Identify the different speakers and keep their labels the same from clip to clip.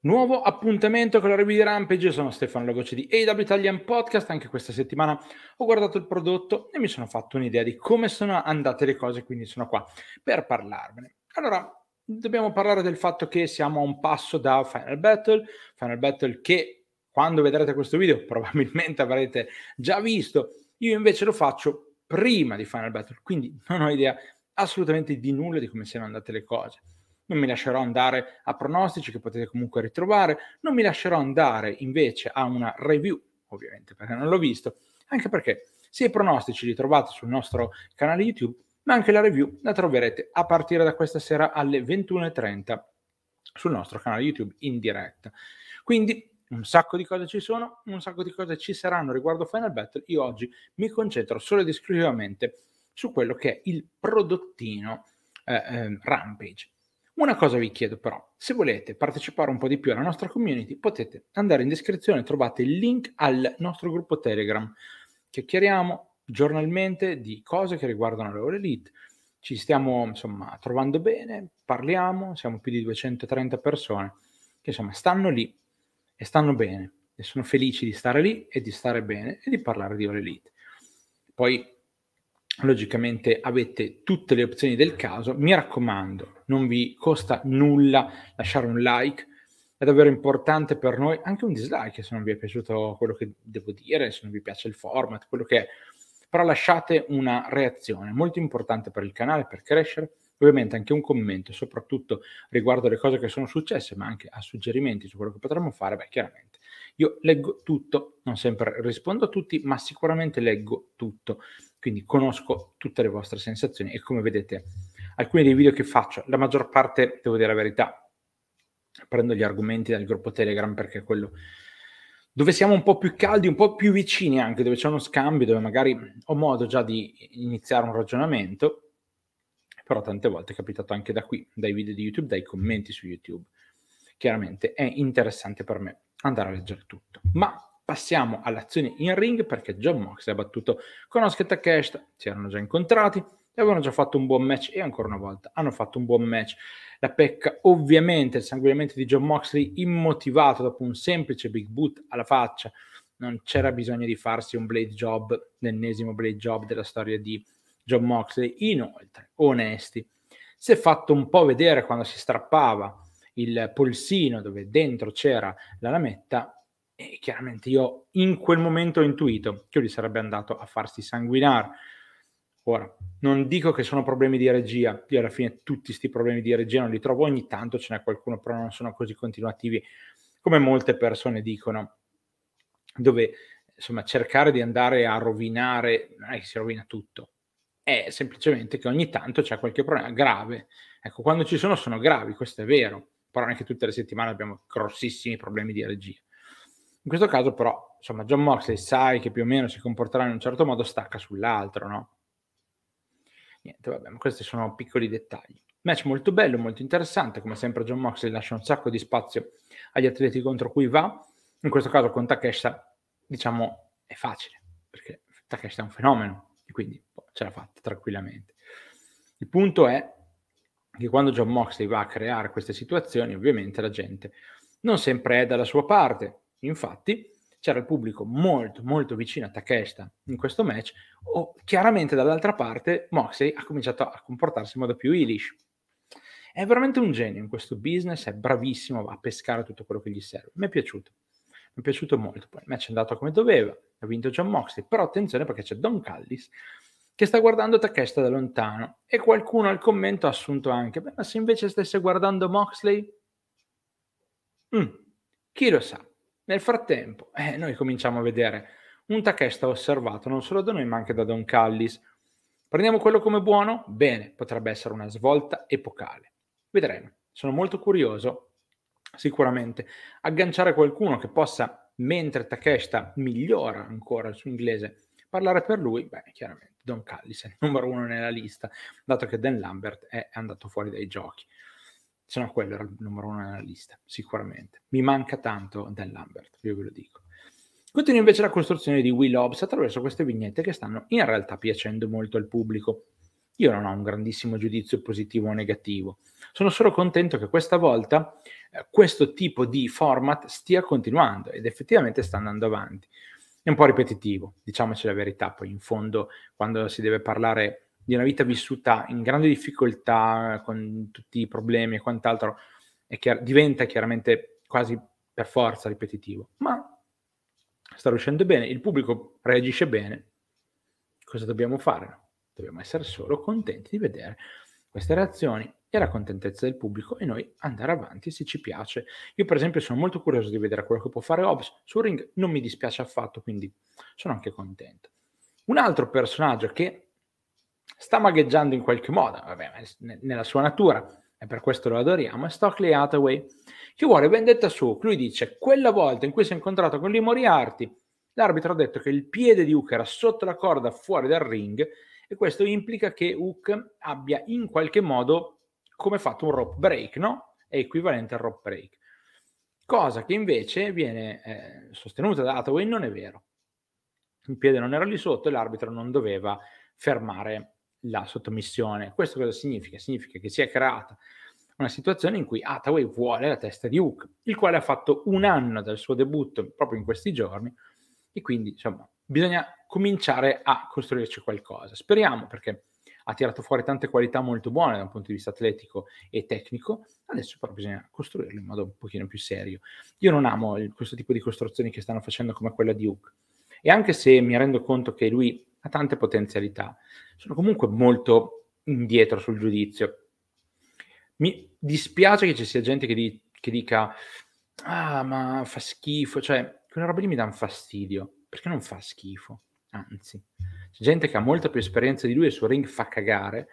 Speaker 1: Nuovo appuntamento con la review di Rampage, io sono Stefano Lagoce di AW Italian Podcast, anche questa settimana ho guardato il prodotto e mi sono fatto un'idea di come sono andate le cose, quindi sono qua per parlarvene. Allora, dobbiamo parlare del fatto che siamo a un passo da Final Battle, Final Battle che quando vedrete questo video probabilmente avrete già visto, io invece lo faccio prima di Final Battle, quindi non ho idea assolutamente di nulla di come siano andate le cose non mi lascerò andare a pronostici che potete comunque ritrovare, non mi lascerò andare invece a una review, ovviamente perché non l'ho visto, anche perché sia i pronostici li trovate sul nostro canale YouTube, ma anche la review la troverete a partire da questa sera alle 21.30 sul nostro canale YouTube in diretta. Quindi un sacco di cose ci sono, un sacco di cose ci saranno riguardo Final Battle. Io oggi mi concentro solo ed esclusivamente su quello che è il prodottino eh, eh, Rampage. Una cosa vi chiedo però, se volete partecipare un po' di più alla nostra community, potete andare in descrizione, e trovate il link al nostro gruppo Telegram. che chiariamo giornalmente di cose che riguardano la Elite. Ci stiamo, insomma, trovando bene, parliamo, siamo più di 230 persone che, insomma, stanno lì e stanno bene e sono felici di stare lì e di stare bene e di parlare di All Elite. Poi logicamente avete tutte le opzioni del caso. Mi raccomando, non vi costa nulla lasciare un like, è davvero importante per noi, anche un dislike se non vi è piaciuto quello che devo dire, se non vi piace il format, quello che è. Però lasciate una reazione, molto importante per il canale, per crescere. Ovviamente anche un commento, soprattutto riguardo le cose che sono successe, ma anche a suggerimenti su quello che potremmo fare, beh, chiaramente io leggo tutto, non sempre rispondo a tutti, ma sicuramente leggo tutto, quindi conosco tutte le vostre sensazioni e come vedete alcuni dei video che faccio, la maggior parte, devo dire la verità, prendo gli argomenti dal gruppo Telegram perché è quello dove siamo un po' più caldi, un po' più vicini anche, dove c'è uno scambio, dove magari ho modo già di iniziare un ragionamento, però tante volte è capitato anche da qui, dai video di YouTube, dai commenti su YouTube. Chiaramente è interessante per me andare a leggere tutto. Ma passiamo all'azione in ring perché John Moxley ha battuto con Konosuke Takeshita, si erano già incontrati, e avevano già fatto un buon match e ancora una volta hanno fatto un buon match. La pecca ovviamente il sanguinamento di John Moxley immotivato dopo un semplice big boot alla faccia. Non c'era bisogno di farsi un blade job, l'ennesimo blade job della storia di John Moxley. Inoltre, onesti, si è fatto un po' vedere quando si strappava il polsino dove dentro c'era la lametta e chiaramente io in quel momento ho intuito che lui sarebbe andato a farsi sanguinare. Ora, non dico che sono problemi di regia, io alla fine tutti questi problemi di regia non li trovo, ogni tanto ce n'è qualcuno, però non sono così continuativi come molte persone dicono, dove insomma cercare di andare a rovinare, non è che si rovina tutto, è semplicemente che ogni tanto c'è qualche problema grave. Ecco, quando ci sono sono gravi, questo è vero però neanche tutte le settimane abbiamo grossissimi problemi di regia. In questo caso però, insomma, John Moxley sai che più o meno si comporterà in un certo modo, stacca sull'altro, no? Niente, vabbè, ma questi sono piccoli dettagli. Match molto bello, molto interessante, come sempre John Moxley lascia un sacco di spazio agli atleti contro cui va, in questo caso con Takeshita, diciamo, è facile, perché Takeshita è un fenomeno, e quindi boh, ce l'ha fatta tranquillamente. Il punto è che quando John Moxley va a creare queste situazioni, ovviamente la gente non sempre è dalla sua parte. Infatti, c'era il pubblico molto, molto vicino a Takeshita in questo match, o chiaramente dall'altra parte Moxley ha cominciato a comportarsi in modo più ilish. È veramente un genio in questo business, è bravissimo a pescare tutto quello che gli serve. Mi è piaciuto, mi è piaciuto molto. Poi il match è andato come doveva, ha vinto John Moxley, però attenzione perché c'è Don Callis che sta guardando Takeshita da lontano e qualcuno al commento ha assunto anche, ma se invece stesse guardando Moxley? Mm, chi lo sa? Nel frattempo, eh, noi cominciamo a vedere un Takeshita osservato non solo da noi ma anche da Don Callis. Prendiamo quello come buono? Bene, potrebbe essere una svolta epocale. Vedremo. Sono molto curioso, sicuramente, agganciare qualcuno che possa, mentre Takeshita migliora ancora il suo inglese, parlare per lui, beh, chiaramente Don Callis è il numero uno nella lista, dato che Dan Lambert è andato fuori dai giochi. Se no, quello era il numero uno nella lista, sicuramente. Mi manca tanto Dan Lambert, io ve lo dico. Continua invece la costruzione di Will Hobbs attraverso queste vignette che stanno in realtà piacendo molto al pubblico. Io non ho un grandissimo giudizio positivo o negativo, sono solo contento che questa volta eh, questo tipo di format stia continuando ed effettivamente sta andando avanti è un po' ripetitivo, diciamoci la verità, poi in fondo quando si deve parlare di una vita vissuta in grande difficoltà, con tutti i problemi e quant'altro, chiar- diventa chiaramente quasi per forza ripetitivo, ma sta riuscendo bene, il pubblico reagisce bene, cosa dobbiamo fare? Dobbiamo essere solo contenti di vedere queste reazioni e la contentezza del pubblico e noi andare avanti se ci piace. Io per esempio sono molto curioso di vedere quello che può fare Hobbs sul ring, non mi dispiace affatto, quindi sono anche contento. Un altro personaggio che sta magheggiando in qualche modo, vabbè, nella sua natura, e per questo lo adoriamo, è Stockley Hathaway, che vuole vendetta su. Lui dice, quella volta in cui si è incontrato con Lee Moriarty, l'arbitro ha detto che il piede di Hook era sotto la corda fuori dal ring e questo implica che Hook abbia in qualche modo come fatto un rope break, no? È equivalente al rope break. Cosa che invece viene eh, sostenuta da Hathaway non è vero. Il piede non era lì sotto e l'arbitro non doveva fermare la sottomissione. Questo cosa significa? Significa che si è creata una situazione in cui Hathaway vuole la testa di Hook, il quale ha fatto un anno dal suo debutto proprio in questi giorni e quindi insomma bisogna cominciare a costruirci qualcosa. Speriamo perché ha tirato fuori tante qualità molto buone da un punto di vista atletico e tecnico, adesso però bisogna costruirlo in modo un pochino più serio. Io non amo questo tipo di costruzioni che stanno facendo come quella di Hook e anche se mi rendo conto che lui ha tante potenzialità, sono comunque molto indietro sul giudizio. Mi dispiace che ci sia gente che, di, che dica ah ma fa schifo, cioè quelle robe lì mi danno fastidio, perché non fa schifo? anzi, c'è gente che ha molta più esperienza di lui e il suo ring fa cagare,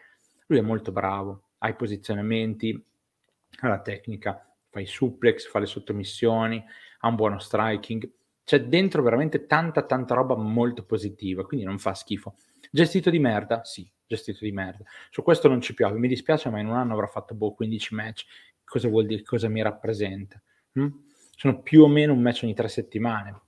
Speaker 1: lui è molto bravo, ha i posizionamenti, ha la tecnica, fa i suplex, fa le sottomissioni, ha un buono striking, c'è dentro veramente tanta tanta roba molto positiva, quindi non fa schifo. Gestito di merda? Sì, gestito di merda. Su questo non ci piove, mi dispiace, ma in un anno avrà fatto boh 15 match, cosa vuol dire, cosa mi rappresenta? Hm? Sono più o meno un match ogni tre settimane,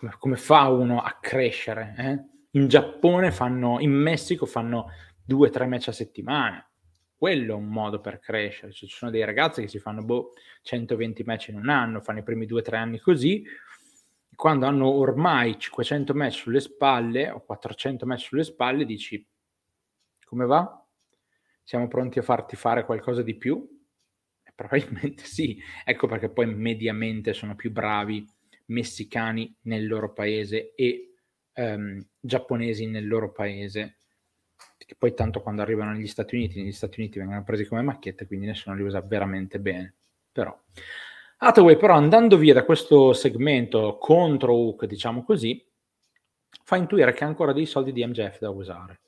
Speaker 1: come, come fa uno a crescere? Eh? In Giappone fanno, in Messico fanno due o tre match a settimana. Quello è un modo per crescere. Cioè, ci sono dei ragazzi che si fanno boh, 120 match in un anno, fanno i primi due o tre anni così. Quando hanno ormai 500 match sulle spalle o 400 match sulle spalle, dici come va? Siamo pronti a farti fare qualcosa di più? probabilmente sì. Ecco perché poi mediamente sono più bravi messicani nel loro paese e ehm, giapponesi nel loro paese, che poi tanto quando arrivano negli Stati Uniti, negli Stati Uniti vengono presi come macchiette, quindi nessuno li usa veramente bene. Però. Hathaway però andando via da questo segmento contro Hook, diciamo così, fa intuire che ha ancora dei soldi di MJF da usare.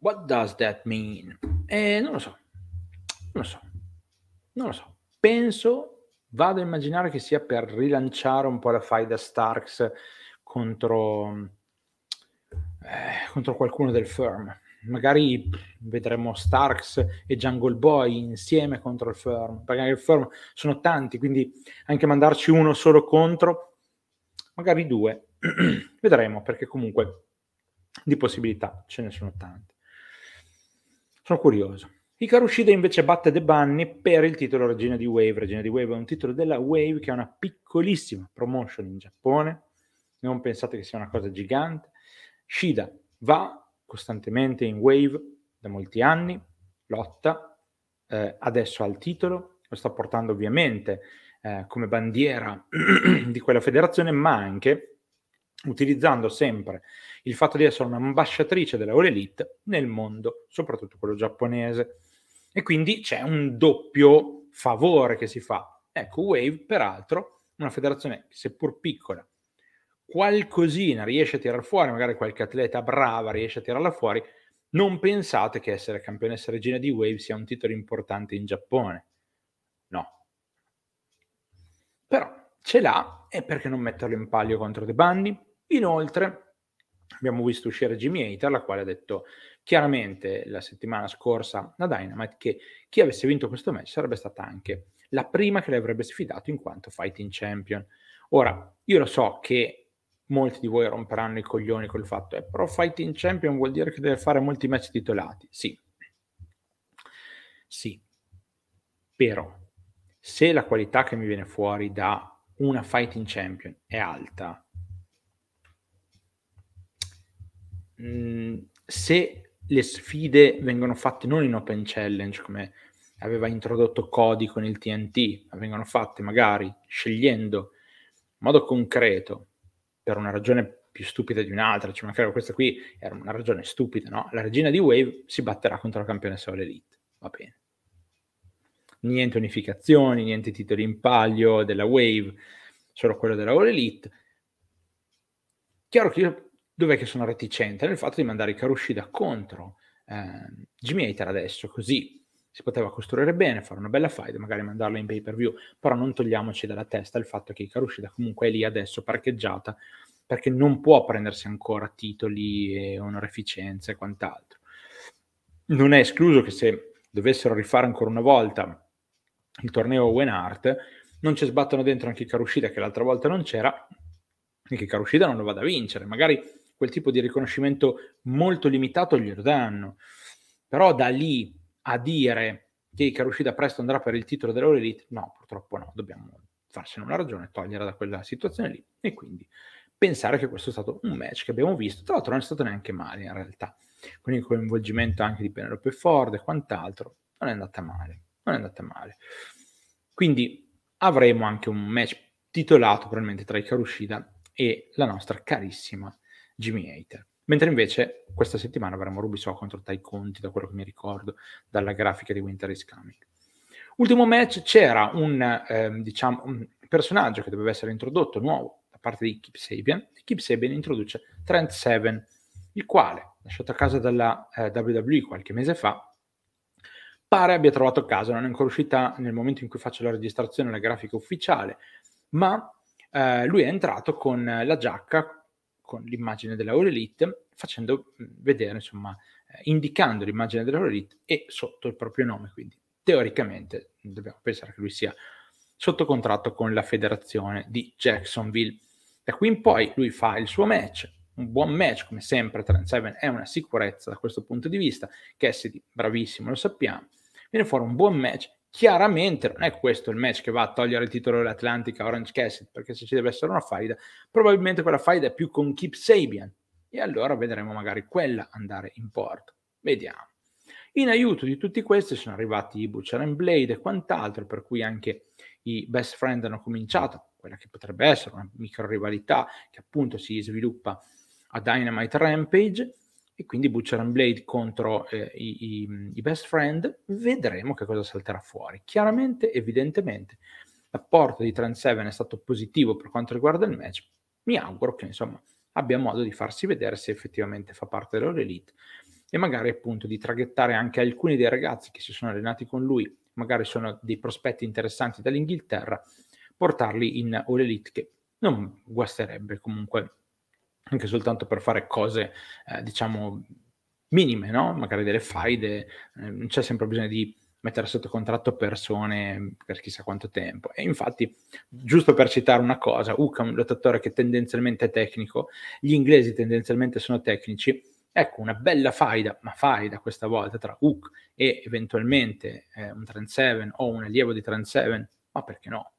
Speaker 1: What does that mean? Eh, non lo so, non lo so, non lo so. Penso Vado a immaginare che sia per rilanciare un po' la faida Starks contro, eh, contro qualcuno del firm. Magari vedremo Starks e Jungle Boy insieme contro il firm, perché il firm sono tanti, quindi anche mandarci uno solo contro, magari due, vedremo, perché comunque di possibilità ce ne sono tante. Sono curioso. Hikarushida invece batte De Bunny per il titolo Regina di Wave. Regina di Wave è un titolo della Wave che è una piccolissima promotion in Giappone. Non pensate che sia una cosa gigante. Shida va costantemente in Wave da molti anni, lotta, eh, adesso ha il titolo, lo sta portando ovviamente eh, come bandiera di quella federazione, ma anche utilizzando sempre il fatto di essere un'ambasciatrice della All Elite nel mondo, soprattutto quello giapponese e quindi c'è un doppio favore che si fa. Ecco, Wave, peraltro, una federazione seppur piccola, qualcosina riesce a tirar fuori, magari qualche atleta brava riesce a tirarla fuori, non pensate che essere campionessa regina di Wave sia un titolo importante in Giappone. No. Però ce l'ha e perché non metterlo in palio contro The Bandi? Inoltre abbiamo visto uscire Jimmy Hater, la quale ha detto chiaramente la settimana scorsa la Dynamite che chi avesse vinto questo match sarebbe stata anche la prima che le avrebbe sfidato in quanto fighting champion. Ora, io lo so che molti di voi romperanno i coglioni col fatto eh, però fighting champion vuol dire che deve fare molti match titolati. Sì. Sì. Però se la qualità che mi viene fuori da una fighting champion è alta, mm, se le sfide vengono fatte non in open challenge come aveva introdotto Cody con il TNT, ma vengono fatte magari scegliendo in modo concreto per una ragione più stupida di un'altra, cioè magari questa qui era una ragione stupida, no? La regina di Wave si batterà contro la campionessa Elite, va bene. Niente unificazioni, niente titoli in palio della Wave, solo quello della All Elite. Chiaro che io Dov'è che sono reticente? Nel fatto di mandare i Karushida contro eh, Jimmy Hater adesso, così si poteva costruire bene, fare una bella fight, magari mandarlo in pay per view, però non togliamoci dalla testa il fatto che i Karushida comunque è lì adesso parcheggiata perché non può prendersi ancora titoli e onoreficenze e quant'altro. Non è escluso che se dovessero rifare ancora una volta il torneo Owen Art, non ci sbattono dentro anche Karushida che l'altra volta non c'era e che Karushida non lo vada a vincere. Magari quel tipo di riconoscimento molto limitato glielo danno. Però da lì a dire che Ikarushida presto andrà per il titolo dell'All Elite, no, purtroppo no, dobbiamo farsene una ragione, toglierla da quella situazione lì e quindi pensare che questo è stato un match che abbiamo visto, tra l'altro non è stato neanche male in realtà, con il coinvolgimento anche di Penelope Ford e quant'altro, non è andata male, non è andata male. Quindi avremo anche un match titolato probabilmente tra Ikarushida e la nostra carissima Jimmy Hater. Mentre invece questa settimana avremo Rubiso contro Tai Conti, da quello che mi ricordo, dalla grafica di Winter is Coming. Ultimo match c'era un, eh, diciamo, un personaggio che doveva essere introdotto nuovo da parte di Kip Sabian. Kip Sabian introduce Trent Seven, il quale, lasciato a casa dalla eh, WWE qualche mese fa, pare abbia trovato casa, non è ancora uscita nel momento in cui faccio la registrazione la grafica ufficiale, ma eh, lui è entrato con la giacca con l'immagine della Eurelite, facendo mm, vedere, insomma, eh, indicando l'immagine della Eurelite e sotto il proprio nome. Quindi teoricamente dobbiamo pensare che lui sia sotto contratto con la federazione di Jacksonville. Da qui in poi lui fa il suo match, un buon match come sempre, Trent Seven è una sicurezza da questo punto di vista, Cassidy bravissimo lo sappiamo, viene fuori un buon match Chiaramente non è questo il match che va a togliere il titolo dell'Atlantica Orange Cassidy, perché se ci deve essere una faida, probabilmente quella faida è più con Keep Sabian. E allora vedremo magari quella andare in porto. Vediamo. In aiuto di tutti questi sono arrivati i Butcher and Blade e quant'altro, per cui anche i best friend hanno cominciato quella che potrebbe essere una micro rivalità che appunto si sviluppa a Dynamite Rampage e quindi Butcher and Blade contro eh, i, i, i, best friend, vedremo che cosa salterà fuori. Chiaramente, evidentemente, l'apporto di Trent Seven è stato positivo per quanto riguarda il match. Mi auguro che insomma abbia modo di farsi vedere se effettivamente fa parte dell'Elite e magari appunto di traghettare anche alcuni dei ragazzi che si sono allenati con lui, magari sono dei prospetti interessanti dall'Inghilterra, portarli in All Elite che non guasterebbe comunque anche soltanto per fare cose, eh, diciamo, minime, no? magari delle faide, eh, non c'è sempre bisogno di mettere sotto contratto persone per chissà quanto tempo. E infatti, giusto per citare una cosa, Ucam, un lottatore che tendenzialmente è tecnico, gli inglesi tendenzialmente sono tecnici, ecco una bella faida, ma faida questa volta tra Hook e eventualmente eh, un Trend 7 o un allievo di Trend 7, ma perché no?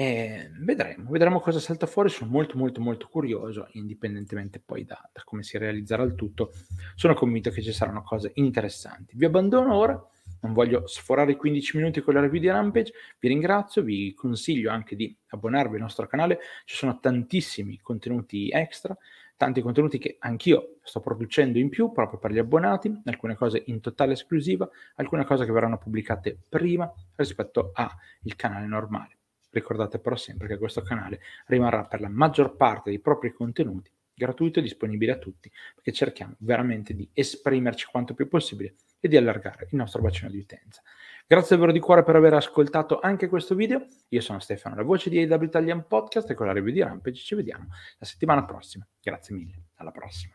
Speaker 1: E ehm, vedremo, vedremo cosa salta fuori. Sono molto, molto, molto curioso, indipendentemente poi da, da come si realizzerà il tutto. Sono convinto che ci saranno cose interessanti. Vi abbandono ora. Non voglio sforare i 15 minuti con la review di Rampage. Vi ringrazio, vi consiglio anche di abbonarvi al nostro canale. Ci sono tantissimi contenuti extra tanti contenuti che anch'io sto producendo in più proprio per gli abbonati, alcune cose in totale esclusiva, alcune cose che verranno pubblicate prima rispetto al canale normale. Ricordate però sempre che questo canale rimarrà per la maggior parte dei propri contenuti gratuito e disponibile a tutti, perché cerchiamo veramente di esprimerci quanto più possibile e di allargare il nostro bacino di utenza. Grazie davvero di cuore per aver ascoltato anche questo video. Io sono Stefano, la voce di AW Italian Podcast e con la review di Rampage ci vediamo la settimana prossima. Grazie mille, alla prossima.